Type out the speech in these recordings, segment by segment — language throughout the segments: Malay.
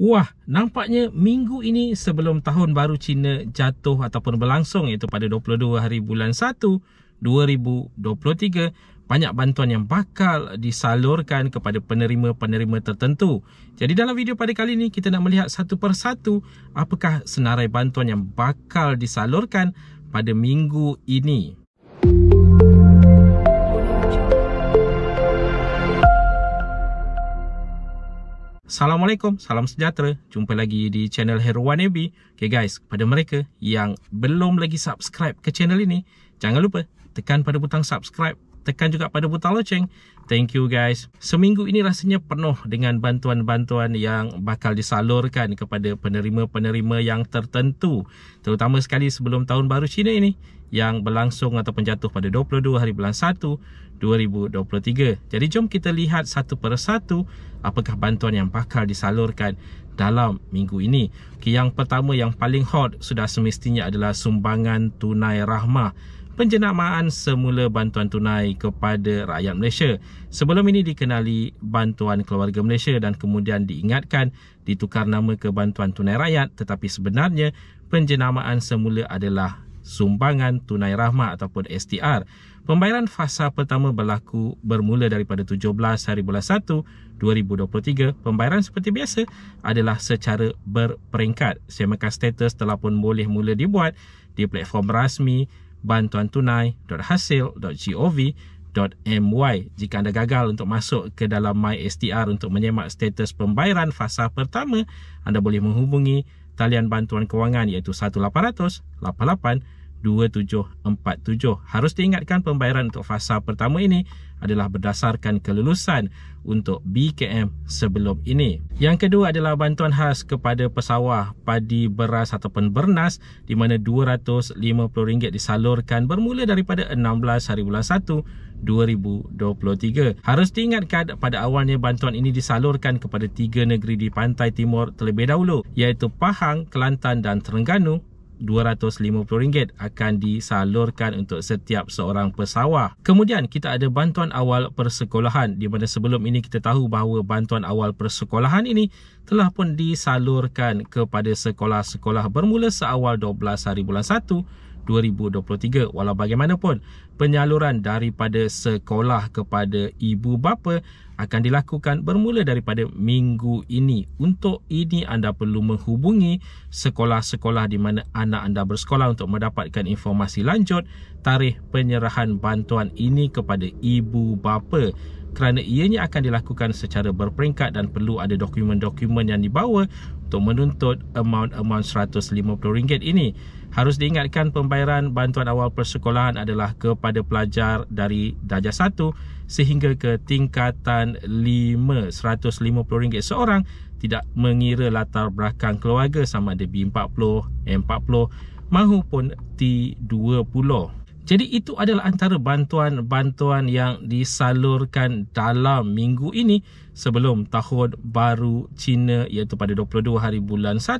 Wah, nampaknya minggu ini sebelum tahun baru Cina jatuh ataupun berlangsung iaitu pada 22 hari bulan 1 2023, banyak bantuan yang bakal disalurkan kepada penerima-penerima tertentu. Jadi dalam video pada kali ini kita nak melihat satu persatu apakah senarai bantuan yang bakal disalurkan pada minggu ini. Assalamualaikum, salam sejahtera. Jumpa lagi di channel Hero 1 AB. Okay guys, kepada mereka yang belum lagi subscribe ke channel ini, jangan lupa tekan pada butang subscribe, tekan juga pada butang loceng. Thank you guys. Seminggu ini rasanya penuh dengan bantuan-bantuan yang bakal disalurkan kepada penerima-penerima yang tertentu. Terutama sekali sebelum tahun baru Cina ini yang berlangsung ataupun jatuh pada 22 hari bulan 1 2023. Jadi jom kita lihat satu per satu apakah bantuan yang bakal disalurkan dalam minggu ini. Okay, yang pertama yang paling hot sudah semestinya adalah sumbangan tunai rahmah penjenamaan semula bantuan tunai kepada rakyat Malaysia. Sebelum ini dikenali bantuan keluarga Malaysia dan kemudian diingatkan ditukar nama ke bantuan tunai rakyat tetapi sebenarnya penjenamaan semula adalah sumbangan tunai rahmat ataupun STR. Pembayaran fasa pertama berlaku bermula daripada 17 hari bulan 1 2023. Pembayaran seperti biasa adalah secara berperingkat. Semakan status telah pun boleh mula dibuat di platform rasmi bantuan my Jika anda gagal untuk masuk ke dalam My STR untuk menyemak status pembayaran fasa pertama, anda boleh menghubungi talian bantuan kewangan iaitu 1800 88 2747. Harus diingatkan pembayaran untuk fasa pertama ini adalah berdasarkan kelulusan untuk BKM sebelum ini. Yang kedua adalah bantuan khas kepada pesawah padi beras ataupun bernas di mana RM250 disalurkan bermula daripada 16 hari bulan 1 2023. Harus diingatkan pada awalnya bantuan ini disalurkan kepada tiga negeri di pantai timur terlebih dahulu iaitu Pahang, Kelantan dan Terengganu RM250 akan disalurkan untuk setiap seorang pesawah. Kemudian kita ada bantuan awal persekolahan di mana sebelum ini kita tahu bahawa bantuan awal persekolahan ini telah pun disalurkan kepada sekolah-sekolah bermula seawal 12 hari bulan 1 2023 walau bagaimanapun penyaluran daripada sekolah kepada ibu bapa akan dilakukan bermula daripada minggu ini untuk ini anda perlu menghubungi sekolah-sekolah di mana anak anda bersekolah untuk mendapatkan informasi lanjut tarikh penyerahan bantuan ini kepada ibu bapa kerana ianya akan dilakukan secara berperingkat dan perlu ada dokumen-dokumen yang dibawa untuk menuntut amount-amount RM150 ini. Harus diingatkan pembayaran bantuan awal persekolahan adalah kepada pelajar dari darjah 1 sehingga ke tingkatan 5 150 ringgit seorang tidak mengira latar belakang keluarga sama ada B40, M40 mahupun T20. Jadi itu adalah antara bantuan-bantuan yang disalurkan dalam minggu ini sebelum tahun baru Cina iaitu pada 22 hari bulan 1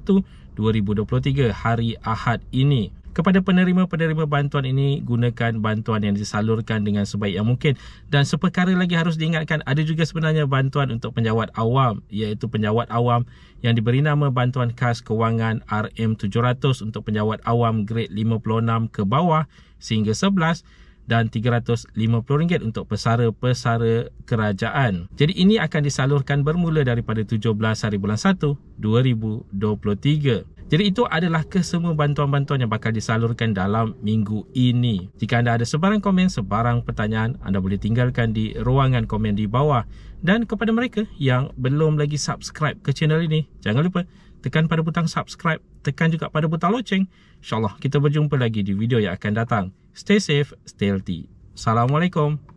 2023 hari Ahad ini kepada penerima-penerima bantuan ini gunakan bantuan yang disalurkan dengan sebaik yang mungkin dan seperkara lagi harus diingatkan ada juga sebenarnya bantuan untuk penjawat awam iaitu penjawat awam yang diberi nama bantuan khas kewangan RM700 untuk penjawat awam grade 56 ke bawah sehingga 11 dan RM350 untuk pesara-pesara kerajaan. Jadi ini akan disalurkan bermula daripada 17 hari bulan 1 2023. Jadi itu adalah kesemua bantuan-bantuan yang bakal disalurkan dalam minggu ini. Jika anda ada sebarang komen, sebarang pertanyaan, anda boleh tinggalkan di ruangan komen di bawah. Dan kepada mereka yang belum lagi subscribe ke channel ini, jangan lupa tekan pada butang subscribe, tekan juga pada butang loceng. InsyaAllah kita berjumpa lagi di video yang akan datang. Stay safe, stay healthy. Assalamualaikum.